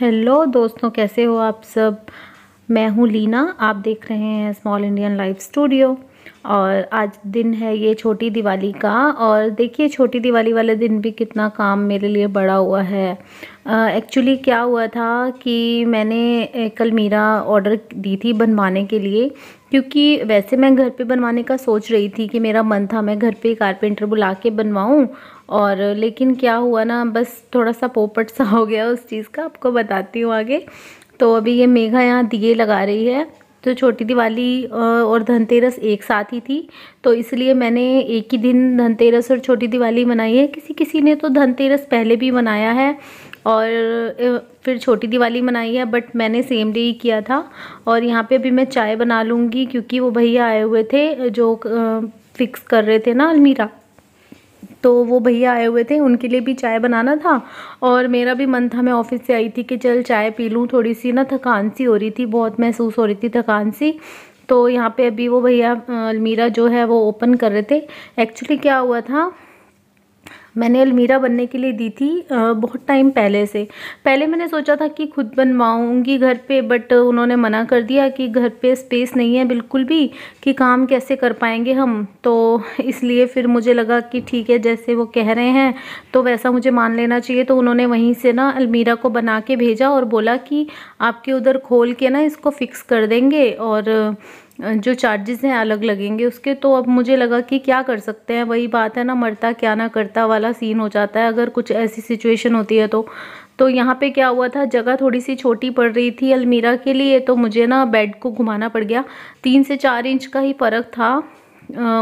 hello दोस्तों कैसे हो आप सब मैं हूँ लीना आप देख रहे हैं स्मॉल इंडियन लाइफ स्टूडियो और आज दिन है ये छोटी दिवाली का और देखिए छोटी दिवाली वाले दिन भी कितना काम मेरे लिए बड़ा हुआ है एक्चुअली uh, क्या हुआ था कि मैंने कल मीरा ऑर्डर दी थी बनवाने के लिए क्योंकि वैसे मैं घर पे बनवाने का सोच रही थी कि मेरा मन था मैं घर पे कारपेंटर बुला के बनवाऊँ और लेकिन क्या हुआ ना बस थोड़ा सा पोपट सा हो गया उस चीज़ का आपको बताती हूँ आगे तो अभी ये मेघा यहाँ दिए लगा रही है तो छोटी दिवाली और धनतेरस एक साथ ही थी तो इसलिए मैंने एक ही दिन धनतेरस और छोटी दिवाली मनाई है किसी किसी ने तो धनतेरस पहले भी मनाया है और फिर छोटी दिवाली मनाई है बट मैंने सेम डे ही किया था और यहाँ पे अभी मैं चाय बना लूँगी क्योंकि वो भैया आए हुए थे जो फिक्स कर रहे थे ना अलमीरा तो वो भैया आए हुए थे उनके लिए भी चाय बनाना था और मेरा भी मन था मैं ऑफ़िस से आई थी कि चल चाय पी लूँ थोड़ी सी ना थकान सी हो रही थी बहुत महसूस हो रही थी थकान सी तो यहाँ पे अभी वो भैया अलमीरा जो है वो ओपन कर रहे थे एक्चुअली क्या हुआ था मैंने अलमीरा बनने के लिए दी थी बहुत टाइम पहले से पहले मैंने सोचा था कि खुद बनवाऊंगी घर पे बट उन्होंने मना कर दिया कि घर पे स्पेस नहीं है बिल्कुल भी कि काम कैसे कर पाएंगे हम तो इसलिए फिर मुझे लगा कि ठीक है जैसे वो कह रहे हैं तो वैसा मुझे मान लेना चाहिए तो उन्होंने वहीं से ना अलमीरा को बना के भेजा और बोला कि आपके उधर खोल के ना इसको फ़िक्स कर देंगे और जो चार्जेस हैं अलग लगेंगे उसके तो अब मुझे लगा कि क्या कर सकते हैं वही बात है ना मरता क्या ना करता वाला सीन हो जाता है अगर कुछ ऐसी सिचुएशन होती है तो तो यहाँ पे क्या हुआ था जगह थोड़ी सी छोटी पड़ रही थी अलमीरा के लिए तो मुझे ना बेड को घुमाना पड़ गया तीन से चार इंच का ही फ़र्क था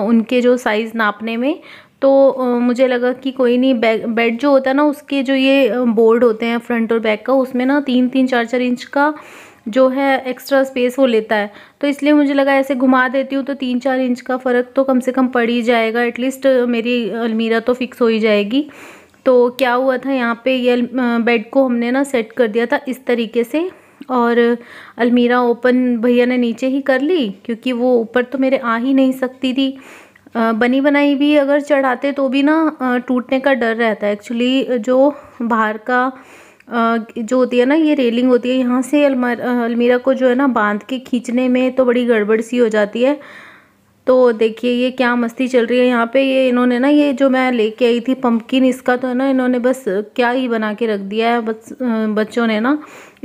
उनके जो साइज़ नापने में तो मुझे लगा कि कोई नहीं बेड जो होता है ना उसके जो ये बोर्ड होते हैं फ्रंट और बैक का उसमें ना तीन तीन चार चार इंच का जो है एक्स्ट्रा स्पेस वो लेता है तो इसलिए मुझे लगा ऐसे घुमा देती हूँ तो तीन चार इंच का फ़र्क तो कम से कम पड़ ही जाएगा एटलीस्ट मेरी अलमीरा तो फिक्स हो ही जाएगी तो क्या हुआ था यहाँ पे ये बेड को हमने ना सेट कर दिया था इस तरीके से और अलमीरा ओपन भैया ने नीचे ही कर ली क्योंकि वो ऊपर तो मेरे आ ही नहीं सकती थी बनी बनाई भी अगर चढ़ाते तो भी ना टूटने का डर रहता है एक्चुअली जो बाहर का जो होती है ना ये रेलिंग होती है यहाँ से अलमार अलमीरा को जो है ना बांध के खींचने में तो बड़ी गड़बड़ सी हो जाती है तो देखिए ये क्या मस्ती चल रही है यहाँ पे ये इन्होंने ना ये जो मैं लेके आई थी पम्पकिन इसका तो है ना इन्होंने बस क्या ही बना के रख दिया है बस बच्चों ने ना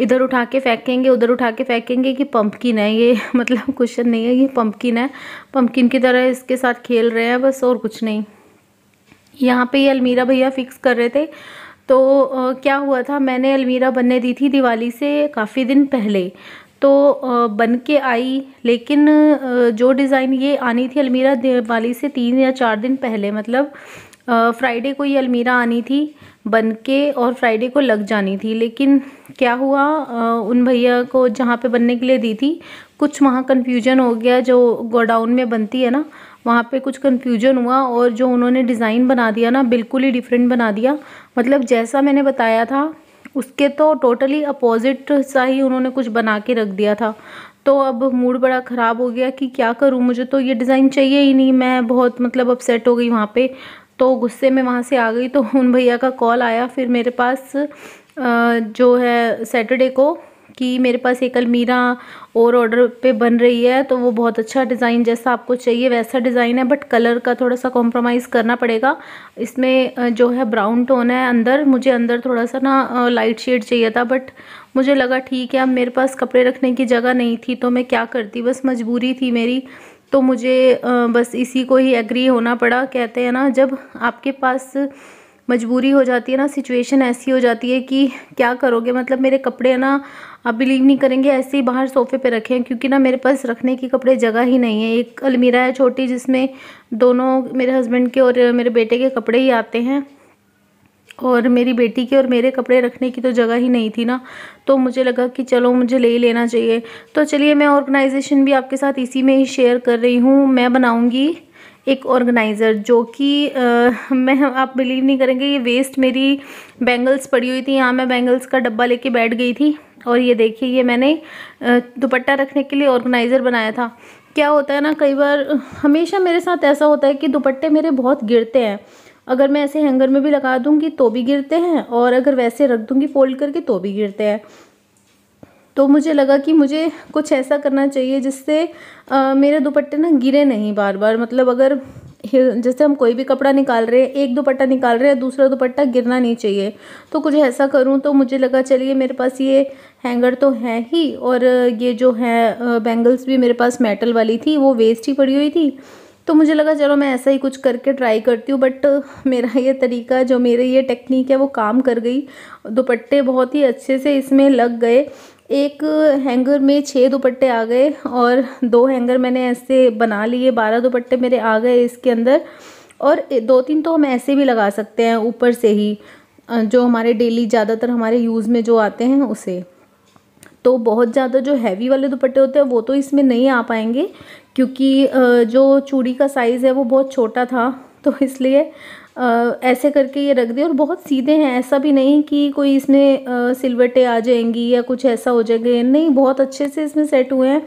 इधर उठा के फेंकेंगे उधर उठा के फेंकेंगे कि पम्पकिन है ये मतलब क्वेश्चन नहीं है ये पम्पकिन है पम्पकिन की तरह इसके साथ खेल रहे हैं बस और कुछ नहीं यहाँ पे ये अलमीरा भैया फिक्स कर रहे थे तो आ, क्या हुआ था मैंने अलमीरा बनने दी थी दिवाली से काफ़ी दिन पहले तो बन के आई लेकिन जो डिज़ाइन ये आनी थी अलमीरा दिवाली से तीन या चार दिन पहले मतलब फ्राइडे को ये अलमीरा आनी थी बन के और फ्राइडे को लग जानी थी लेकिन क्या हुआ उन भैया को जहाँ पे बनने के लिए दी थी कुछ वहाँ कन्फ्यूजन हो गया जो गोडाउन में बनती है ना वहाँ पे कुछ कन्फ्यूजन हुआ और जो उन्होंने डिज़ाइन बना दिया ना बिल्कुल ही डिफरेंट बना दिया मतलब जैसा मैंने बताया था उसके तो टोटली अपोजिट सा ही उन्होंने कुछ बना के रख दिया था तो अब मूड बड़ा ख़राब हो गया कि क्या करूँ मुझे तो ये डिज़ाइन चाहिए ही नहीं मैं बहुत मतलब अपसेट हो गई वहाँ पर तो गुस्से में वहाँ से आ गई तो उन भैया का कॉल आया फिर मेरे पास जो है सैटरडे को कि मेरे पास एक अलमीरा और ऑर्डर पे बन रही है तो वो बहुत अच्छा डिज़ाइन जैसा आपको चाहिए वैसा डिज़ाइन है बट कलर का थोड़ा सा कॉम्प्रोमाइज़ करना पड़ेगा इसमें जो है ब्राउन टोन है अंदर मुझे अंदर थोड़ा सा ना लाइट शेड चाहिए था बट मुझे लगा ठीक है अब मेरे पास कपड़े रखने की जगह नहीं थी तो मैं क्या करती बस मजबूरी थी मेरी तो मुझे बस इसी को ही एग्री होना पड़ा कहते हैं ना जब आपके पास मजबूरी हो जाती है ना सिचुएशन ऐसी हो जाती है कि क्या करोगे मतलब मेरे कपड़े ना आप बिलीव नहीं करेंगे ऐसे ही बाहर सोफे पे रखे हैं क्योंकि ना मेरे पास रखने की कपड़े जगह ही नहीं है एक अलमीरा है छोटी जिसमें दोनों मेरे हस्बैंड के और मेरे बेटे के कपड़े ही आते हैं और मेरी बेटी के और मेरे कपड़े रखने की तो जगह ही नहीं थी ना तो मुझे लगा कि चलो मुझे ले ही लेना चाहिए तो चलिए मैं ऑर्गेनाइजेशन भी आपके साथ इसी में ही शेयर कर रही हूँ मैं बनाऊँगी एक ऑर्गेनाइज़र जो कि मैं आप बिलीव नहीं करेंगे ये वेस्ट मेरी बैंगल्स पड़ी हुई थी यहाँ मैं बैंगल्स का डब्बा लेके बैठ गई थी और ये देखिए ये मैंने दुपट्टा रखने के लिए ऑर्गेनाइज़र बनाया था क्या होता है ना कई बार हमेशा मेरे साथ ऐसा होता है कि दुपट्टे मेरे बहुत गिरते हैं अगर मैं ऐसे हैंगर में भी लगा दूंगी तो भी गिरते हैं और अगर वैसे रख दूंगी फोल्ड करके तो भी गिरते हैं तो मुझे लगा कि मुझे कुछ ऐसा करना चाहिए जिससे मेरे दुपट्टे ना गिरे नहीं बार बार मतलब अगर जैसे हम कोई भी कपड़ा निकाल रहे हैं एक दुपट्टा निकाल रहे हैं दूसरा दुपट्टा गिरना नहीं चाहिए तो कुछ ऐसा करूं तो मुझे लगा चलिए मेरे पास ये हैंगर तो है ही और ये जो है बैंगल्स भी मेरे पास मेटल वाली थी वो वेस्ट ही पड़ी हुई थी तो मुझे लगा चलो मैं ऐसा ही कुछ करके ट्राई करती हूँ बट मेरा ये तरीका जो मेरी ये टेक्निक है वो काम कर गई दुपट्टे बहुत ही अच्छे से इसमें लग गए एक हैंगर में छः दुपट्टे आ गए और दो हैंगर मैंने ऐसे बना लिए बारह दुपट्टे मेरे आ गए इसके अंदर और दो तीन तो हम ऐसे भी लगा सकते हैं ऊपर से ही जो हमारे डेली ज़्यादातर हमारे यूज़ में जो आते हैं उसे तो बहुत ज़्यादा जो हैवी वाले दुपट्टे होते हैं वो तो इसमें नहीं आ पाएंगे क्योंकि जो चूड़ी का साइज़ है वो बहुत छोटा था तो इसलिए ऐसे करके ये रख दिया और बहुत सीधे हैं ऐसा भी नहीं कि कोई इसमें सिलवटें आ जाएंगी या कुछ ऐसा हो जाएगा नहीं बहुत अच्छे से इसमें सेट हुए हैं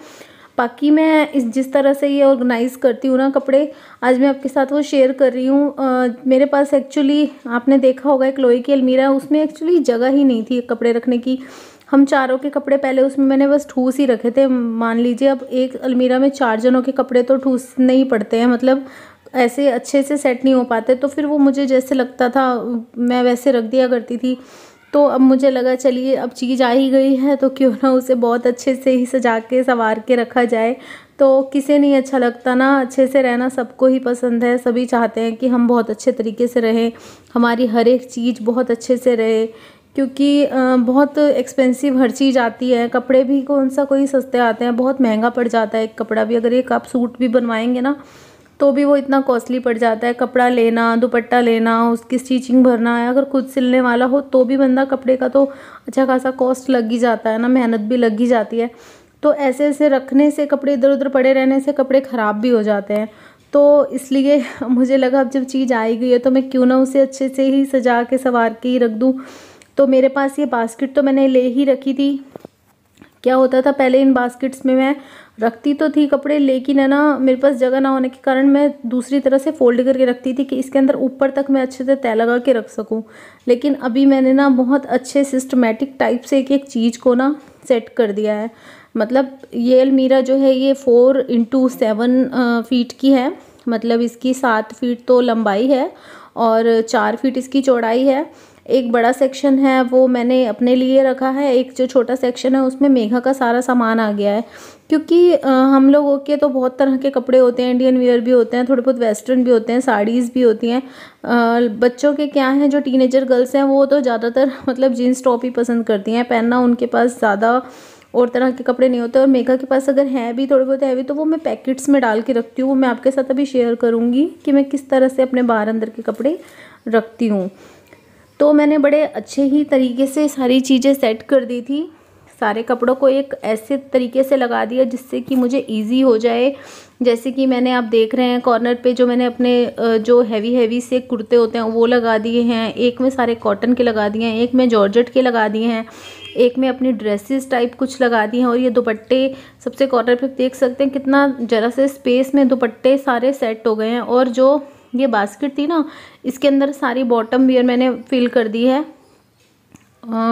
बाकी मैं इस जिस तरह से ये ऑर्गेनाइज़ करती हूँ ना कपड़े आज मैं आपके साथ वो शेयर कर रही हूँ मेरे पास एक्चुअली आपने देखा होगा एक लोहे की अलमीरा उसमें एक्चुअली जगह ही नहीं थी कपड़े रखने की हम चारों के कपड़े पहले उसमें मैंने बस ठूस ही रखे थे मान लीजिए अब एक अलमीरा में चार जनों के कपड़े तो ठूस नहीं पड़ते हैं मतलब ऐसे अच्छे से सेट नहीं हो पाते तो फिर वो मुझे जैसे लगता था मैं वैसे रख दिया करती थी तो अब मुझे लगा चलिए अब चीज़ आ ही गई है तो क्यों ना उसे बहुत अच्छे से ही सजा के संवार के रखा जाए तो किसे नहीं अच्छा लगता ना अच्छे से रहना सबको ही पसंद है सभी चाहते हैं कि हम बहुत अच्छे तरीके से रहें हमारी हर एक चीज़ बहुत अच्छे से रहे क्योंकि बहुत एक्सपेंसिव हर चीज़ आती है कपड़े भी कौन सा कोई सस्ते आते हैं बहुत महंगा पड़ जाता है एक कपड़ा भी अगर एक आप सूट भी बनवाएंगे ना तो भी वो इतना कॉस्टली पड़ जाता है कपड़ा लेना दुपट्टा लेना उसकी स्टिचिंग भरना है अगर खुद सिलने वाला हो तो भी बंदा कपड़े का तो अच्छा खासा कॉस्ट लग ही जाता है ना मेहनत भी लग ही जाती है तो ऐसे ऐसे रखने से कपड़े इधर उधर पड़े रहने से कपड़े ख़राब भी हो जाते हैं तो इसलिए मुझे लगा अब जब चीज़ आई गई है तो मैं क्यों ना उसे अच्छे से ही सजा के संवार के ही रख दूँ तो मेरे पास ये बास्केट तो मैंने ले ही रखी थी क्या होता था पहले इन बास्केट्स में मैं रखती तो थी कपड़े लेकिन है ना मेरे पास जगह ना होने के कारण मैं दूसरी तरह से फोल्ड करके रखती थी कि इसके अंदर ऊपर तक मैं अच्छे से तय लगा के रख सकूं लेकिन अभी मैंने ना बहुत अच्छे सिस्टमेटिक टाइप से एक एक चीज़ को ना सेट कर दिया है मतलब ये अलमीरा जो है ये फ़ोर इंटू सेवन फीट की है मतलब इसकी सात फीट तो लंबाई है और चार फीट इसकी चौड़ाई है एक बड़ा सेक्शन है वो मैंने अपने लिए रखा है एक जो छोटा सेक्शन है उसमें मेघा का सारा सामान आ गया है क्योंकि हम लोगों के तो बहुत तरह के कपड़े होते हैं इंडियन वियर भी होते हैं थोड़े बहुत वेस्टर्न भी होते हैं साड़ीज़ भी होती हैं बच्चों के क्या हैं जो टीनेजर गर्ल्स हैं वो तो ज़्यादातर मतलब जीन्स टॉप ही पसंद करती हैं पहनना उनके पास ज़्यादा और तरह के कपड़े नहीं होते और मेघा के पास अगर हैं भी थोड़े बहुत हैवी तो वो मैं पैकेट्स में डाल के रखती हूँ वो मैं आपके साथ अभी शेयर करूँगी कि मैं किस तरह से अपने बाहर अंदर के कपड़े रखती हूँ तो मैंने बड़े अच्छे ही तरीके से सारी चीज़ें सेट कर दी थी सारे कपड़ों को एक ऐसे तरीके से लगा दिया जिससे कि मुझे इजी हो जाए जैसे कि मैंने आप देख रहे हैं कॉर्नर पे जो मैंने अपने जो हैवी हैवी से कुर्ते होते हैं वो लगा दिए हैं एक में सारे कॉटन के लगा दिए हैं एक में जॉर्जेट के लगा दिए हैं एक में अपनी ड्रेसेस टाइप कुछ लगा दिए हैं और ये दुपट्टे सबसे कॉर्नर पर देख सकते हैं कितना ज़रा से स्पेस में दुपट्टे सारे सेट हो गए हैं और जो ये बास्केट थी ना इसके अंदर सारी बॉटम वेयर मैंने फिल कर दी है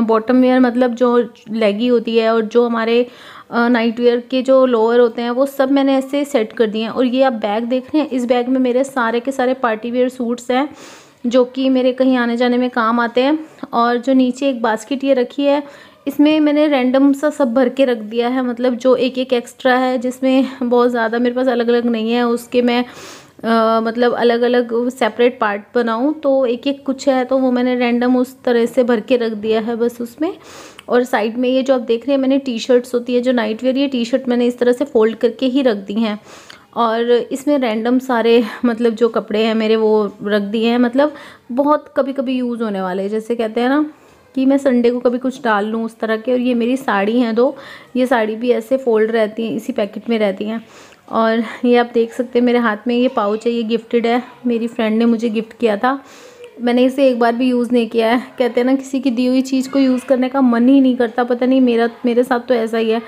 बॉटम वेयर मतलब जो लेगी होती है और जो हमारे नाइट वेयर के जो लोअर होते हैं वो सब मैंने ऐसे सेट कर दिए हैं और ये आप बैग देख रहे हैं इस बैग में मेरे सारे के सारे पार्टी वेयर सूट्स हैं जो कि मेरे कहीं आने जाने में काम आते हैं और जो नीचे एक बास्केट ये रखी है इसमें मैंने रैंडम सा सब भर के रख दिया है मतलब जो एक एक एक्स्ट्रा है जिसमें बहुत ज़्यादा मेरे पास अलग अलग नहीं है उसके मैं आ, मतलब अलग अलग सेपरेट पार्ट बनाऊँ तो एक एक कुछ है तो वो मैंने रैंडम उस तरह से भर के रख दिया है बस उसमें और साइड में ये जो आप देख रहे हैं मैंने टी शर्ट्स होती है जो नाइट वेयर ये टी शर्ट मैंने इस तरह से फ़ोल्ड करके ही रख दी हैं और इसमें रैंडम सारे मतलब जो कपड़े हैं मेरे वो रख दिए हैं मतलब बहुत कभी कभी यूज़ होने वाले जैसे कहते हैं ना कि मैं संडे को कभी कुछ डाल लूँ उस तरह के और ये मेरी साड़ी हैं दो ये साड़ी भी ऐसे फोल्ड रहती हैं इसी पैकेट में रहती हैं और ये आप देख सकते हैं मेरे हाथ में ये पाउच है ये गिफ्टेड है मेरी फ्रेंड ने मुझे गिफ्ट किया था मैंने इसे एक बार भी यूज़ नहीं किया है कहते हैं ना किसी की दी हुई चीज़ को यूज़ करने का मन ही नहीं करता पता नहीं मेरा मेरे साथ तो ऐसा ही है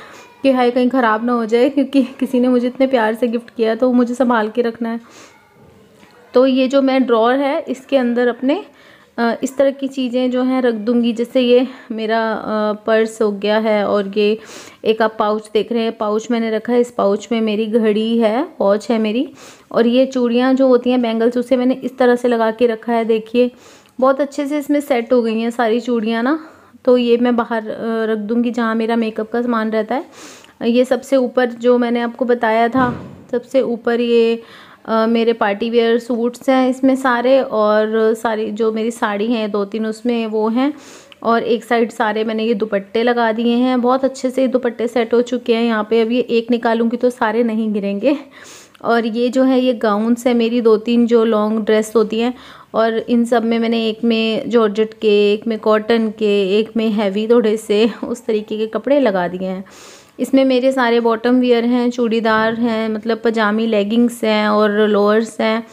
कि हाई कहीं ख़राब ना हो जाए क्योंकि किसी ने मुझे इतने प्यार से गिफ्ट किया है तो मुझे संभाल के रखना है तो ये जो मैं ड्रॉर है इसके अंदर अपने इस तरह की चीज़ें जो हैं रख दूँगी जैसे ये मेरा पर्स हो गया है और ये एक आप पाउच देख रहे हैं पाउच मैंने रखा है इस पाउच में मेरी घड़ी है वॉच है मेरी और ये चूड़ियाँ जो होती हैं बैंगल्स उसे मैंने इस तरह से लगा के रखा है देखिए बहुत अच्छे से इसमें सेट हो गई हैं सारी चूड़ियाँ ना तो ये मैं बाहर रख दूँगी जहाँ मेरा मेकअप का सामान रहता है ये सबसे ऊपर जो मैंने आपको बताया था सबसे ऊपर ये मेरे पार्टी वेयर सूट्स हैं इसमें सारे और सारी जो मेरी साड़ी हैं दो तीन उसमें वो हैं और एक साइड सारे मैंने ये दुपट्टे लगा दिए हैं बहुत अच्छे से दुपट्टे सेट हो चुके हैं यहाँ पे अब ये एक निकालूंगी तो सारे नहीं गिरेंगे और ये जो है ये गाउन्स है मेरी दो तीन जो लॉन्ग ड्रेस होती हैं और इन सब में मैंने एक में जॉर्जेट के एक में कॉटन के एक में हैवी थोड़े से उस तरीके के कपड़े लगा दिए हैं इसमें मेरे सारे बॉटम वियर हैं चूड़ीदार हैं मतलब पजामी लेगिंग्स हैं और लोअर्स हैं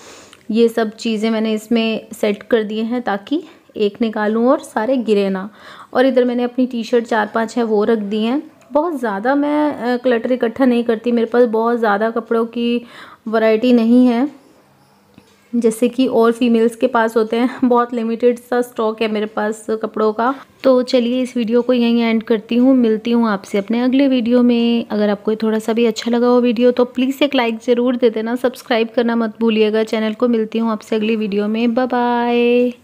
ये सब चीज़ें मैंने इसमें सेट कर दिए हैं ताकि एक निकालूं और सारे गिरे ना और इधर मैंने अपनी टी शर्ट चार पांच है वो रख दी हैं बहुत ज़्यादा मैं क्लटर इकट्ठा नहीं करती मेरे पास बहुत ज़्यादा कपड़ों की वैरायटी नहीं है जैसे कि और फीमेल्स के पास होते हैं बहुत लिमिटेड सा स्टॉक है मेरे पास कपड़ों का तो चलिए इस वीडियो को यहीं एंड करती हूँ मिलती हूँ आपसे अपने अगले वीडियो में अगर आपको थोड़ा सा भी अच्छा लगा हो वीडियो तो प्लीज़ एक लाइक ज़रूर दे देना सब्सक्राइब करना मत भूलिएगा चैनल को मिलती हूँ आपसे अगली वीडियो में बाय